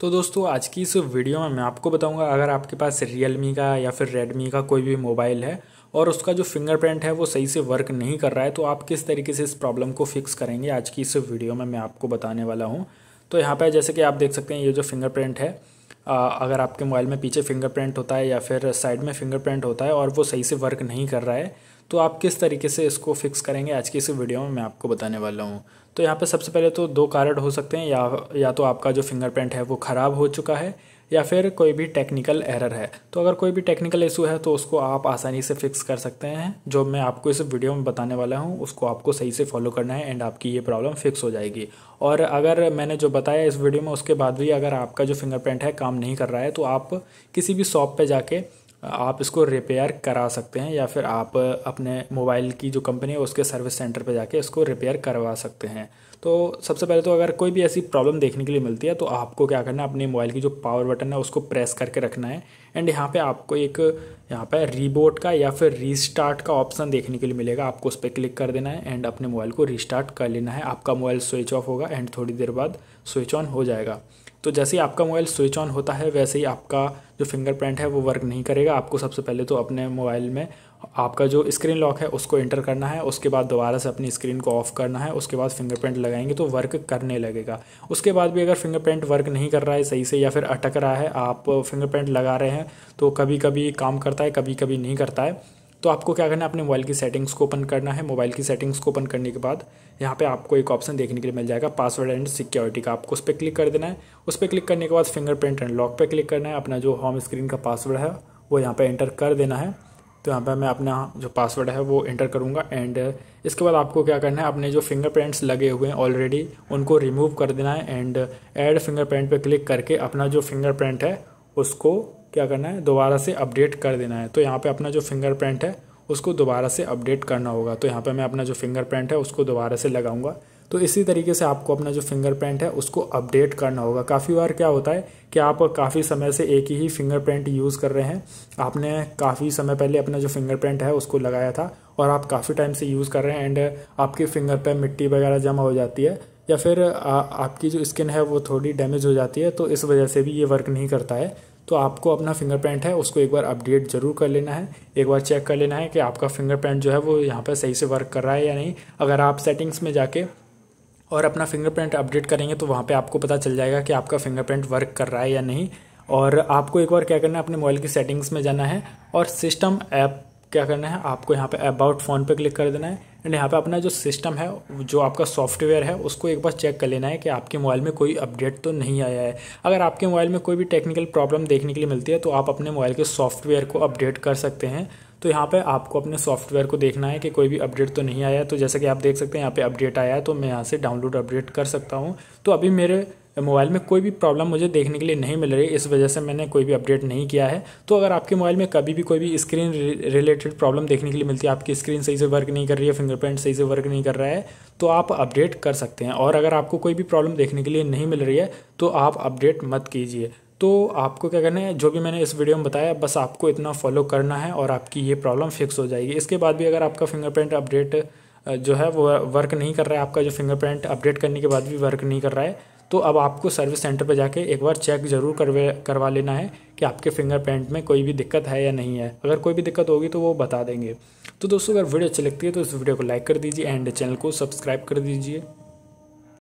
तो दोस्तों आज की इस वीडियो में मैं आपको बताऊंगा अगर आपके पास रियलमी का या फिर रेडमी का कोई भी मोबाइल है और उसका जो फिंगरप्रिंट है वो सही से वर्क नहीं कर रहा है तो आप किस तरीके से इस प्रॉब्लम को फिक्स करेंगे आज की इस वीडियो में मैं आपको बताने वाला हूँ तो यहाँ पर जैसे कि आप देख सकते हैं ये जो फिंगरप्रिंट है अगर आपके मोबाइल में पीछे फिंगरप्रिंट होता है या फिर साइड में फिंगरप्रिंट होता है और वो सही से वर्क नहीं कर रहा है तो आप किस तरीके से इसको फिक्स करेंगे आज की इस वीडियो में मैं आपको बताने वाला हूँ तो यहाँ पे सबसे पहले तो दो कारण हो सकते हैं या या तो आपका जो फिंगरप्रिंट है वो ख़राब हो चुका है या फिर कोई भी टेक्निकल एरर है तो अगर कोई भी टेक्निकल इशू है तो उसको आप आसानी से फिक्स कर सकते हैं जो मैं आपको इस वीडियो में बताने वाला हूँ उसको आपको सही से फॉलो करना है एंड आपकी ये प्रॉब्लम फिक्स हो जाएगी और अगर मैंने जो बताया इस वीडियो में उसके बाद भी अगर आपका जो फिंगरप्रिंट है काम नहीं कर रहा है तो आप किसी भी शॉप पर जाके आप इसको रिपेयर करा सकते हैं या फिर आप अपने मोबाइल की जो कंपनी है उसके सर्विस सेंटर पर जाके इसको रिपेयर करवा सकते हैं तो सबसे पहले तो अगर कोई भी ऐसी प्रॉब्लम देखने के लिए मिलती है तो आपको क्या करना है अपने मोबाइल की जो पावर बटन है उसको प्रेस करके रखना है एंड यहाँ पे आपको एक यहाँ पे रीबोट का या फिर रीस्टार्ट का ऑप्शन देखने के लिए मिलेगा आपको उस पर क्लिक कर देना है एंड अपने मोबाइल को रिस्टार्ट कर लेना है आपका मोबाइल स्विच ऑफ होगा एंड थोड़ी देर बाद स्विच ऑन हो जाएगा तो जैसे ही आपका मोबाइल स्विच ऑन होता है वैसे ही आपका जो फिंगरप्रिंट है वो वर्क नहीं करेगा आपको सबसे पहले तो अपने मोबाइल में आपका जो स्क्रीन लॉक है उसको एंटर करना है उसके बाद दोबारा से अपनी स्क्रीन को ऑफ़ करना है उसके बाद फिंगरप्रिंट लगाएंगे तो वर्क करने लगेगा उसके बाद भी अगर फिंगरप्रिंट वर्क नहीं कर रहा है सही से या फिर अटक रहा है आप फिंगरप्रिंट लगा रहे हैं तो कभी कभी काम करता है कभी कभी नहीं करता है तो आपको क्या करना है अपने मोबाइल की सेटिंग्स को ओपन करना है मोबाइल की सेटिंग्स को ओपन करने के बाद यहाँ पे आपको एक ऑप्शन देखने के लिए मिल जाएगा पासवर्ड एंड सिक्योरिटी का आपको उस पर क्लिक कर देना है उस पर क्लिक करने के बाद फिंगरप्रिंट एंड लॉक पर क्लिक करना है अपना जो होम स्क्रीन का पासवर्ड है वो यहाँ पर एंटर कर देना है तो यहाँ पर मैं अपना जो पासवर्ड है वो एंटर करूँगा एंड इसके बाद आपको क्या करना है अपने जो फिंगरप्रिंट्स लगे हुए हैं ऑलरेडी उनको रिमूव कर देना है एंड एड फिंगरप्रिंट पर क्लिक करके अपना जो फिंगरप्रिंट है उसको क्या करना है दोबारा से अपडेट कर देना है तो यहाँ पे अपना जो फिंगरप्रिंट है उसको दोबारा से अपडेट करना होगा तो यहाँ पे मैं अपना जो फिंगरप्रिंट है उसको दोबारा से लगाऊंगा तो इसी तरीके से आपको अपना जो फिंगरप्रिंट है उसको अपडेट करना होगा काफ़ी बार क्या होता है कि आप काफ़ी समय से एक ही फिंगरप्रिंट यूज़ कर रहे हैं आपने काफ़ी समय पहले अपना जो फिंगरप्रिंट है उसको लगाया था और आप काफ़ी टाइम से यूज़ कर रहे हैं एंड आपके फिंगर पर मिट्टी वगैरह जमा हो जाती है या फिर आ, आपकी जो स्किन है वो थोड़ी डैमेज हो जाती है तो इस वजह से भी ये वर्क नहीं करता है तो आपको अपना फिंगरप्रिंट है उसको एक बार अपडेट ज़रूर कर लेना है एक बार चेक कर लेना है कि आपका फिंगरप्रिंट जो है वो यहाँ पर सही से वर्क कर रहा है या नहीं अगर आप सेटिंग्स में जाके और अपना फिंगरप्रिंट अपडेट करेंगे तो वहाँ पे आपको पता चल जाएगा कि आपका फिंगरप्रिंट वर्क कर रहा है या नहीं और आपको एक बार क्या करना है अपने मोबाइल की सेटिंग्स में जाना है और सिस्टम ऐप क्या करना है आपको यहाँ पे अबाउट फ़ोन पे क्लिक कर देना है एंड यहाँ पे अपना जो सिस्टम है जो आपका सॉफ्टवेयर है उसको एक बार चेक कर लेना है कि आपके मोबाइल में कोई अपडेट तो नहीं आया है अगर आपके मोबाइल में कोई भी टेक्निकल प्रॉब्लम देखने के लिए मिलती है तो आप अपने मोबाइल के सॉफ्टवेयर को अपडेट कर सकते हैं तो यहाँ पे आपको अपने सॉफ्टवेयर को देखना है कि कोई भी अपडेट तो नहीं आया तो जैसे कि आप देख सकते हैं यहाँ पे अपडेट आया है तो मैं यहाँ से डाउनलोड अपडेट कर सकता हूँ तो अभी मेरे मोबाइल में कोई भी प्रॉब्लम मुझे देखने के लिए नहीं मिल रही इस वजह से मैंने कोई भी अपडेट नहीं किया है तो अगर आपके मोबाइल में कभी भी कोई भी स्क्रीन रिलेटेड प्रॉब्लम देखने के लिए मिलती है आपकी स्क्रीन सही से वर्क नहीं कर रही है फिंगरप्रिंट सही से वर्क नहीं कर रहा है तो आप अपडेट कर सकते हैं और अगर आपको कोई भी प्रॉब्लम देखने के लिए नहीं मिल रही है तो आप अपडेट मत कीजिए तो आपको क्या करना है जो भी मैंने इस वीडियो में बताया बस आपको इतना फॉलो करना है और आपकी ये प्रॉब्लम फिक्स हो जाएगी इसके बाद भी अगर आपका फिंगरप्रिंट अपडेट जो है वो वर्क नहीं कर रहा है आपका जो फिंगरप्रिंट अपडेट करने के बाद भी वर्क नहीं कर रहा है तो अब आपको सर्विस सेंटर पर जाके एक बार चेक ज़रूर करवा करवा लेना है कि आपके फिंगरप्रिंट में कोई भी दिक्कत है या नहीं है अगर कोई भी दिक्कत होगी तो वो बता देंगे तो दोस्तों अगर वीडियो अच्छी लगती है तो इस वीडियो को लाइक कर दीजिए एंड चैनल को सब्सक्राइब कर दीजिए